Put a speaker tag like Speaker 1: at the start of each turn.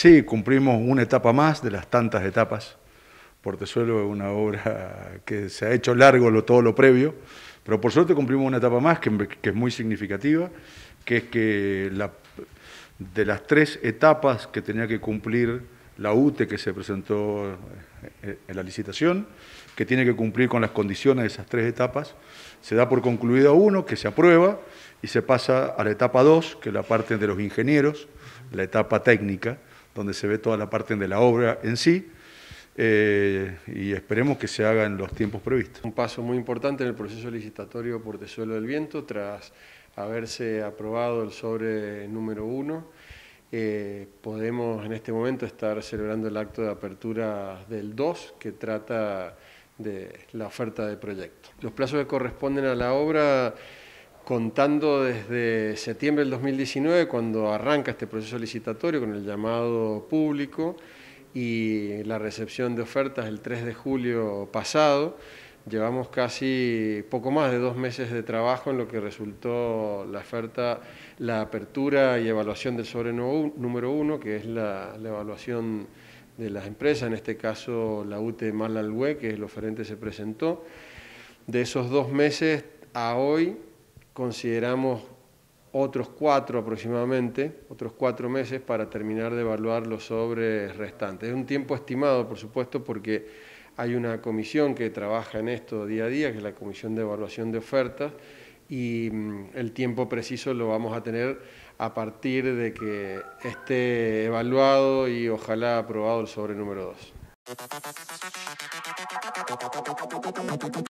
Speaker 1: Sí, cumplimos una etapa más de las tantas etapas. Portesuelo es una obra que se ha hecho largo todo lo previo, pero por suerte cumplimos una etapa más que, es muy significativa, que es que de las tres etapas que tenía que cumplir la UTE que se presentó eh, en la licitación, que tiene que cumplir con las condiciones de esas tres etapas, se da por concluida uno, que se aprueba, y se pasa a la etapa dos, que es la parte de los ingenieros, la etapa técnica, donde se ve toda la parte de la obra en
Speaker 2: sí. Eh, y esperemos que se haga en los tiempos previstos. Un paso muy importante en el proceso licitatorio por Tesuelo del Viento, tras haberse aprobado el sobre número uno, eh, podemos en este momento estar celebrando el acto de apertura del 2, que trata de la oferta de proyecto. Los plazos que corresponden a la obra contando desde septiembre del 2019, cuando arranca este proceso licitatorio con el llamado público y la recepción de ofertas el 3 de julio pasado. Llevamos casi poco más de dos meses de trabajo en lo que resultó la oferta, la apertura y evaluación del sobre número uno, que es la, evaluación de las empresas, en este caso la UT Malalhue, que el oferente se presentó. De esos dos meses a hoy consideramos otros cuatro aproximadamente, otros cuatro meses para terminar de evaluar los sobres restantes. Es un tiempo estimado, por supuesto, porque hay una comisión que trabaja en esto día a día, que es la Comisión de Evaluación de Ofertas, y mm, el tiempo preciso lo vamos a tener a partir de que esté evaluado y ojalá aprobado el sobre número 2.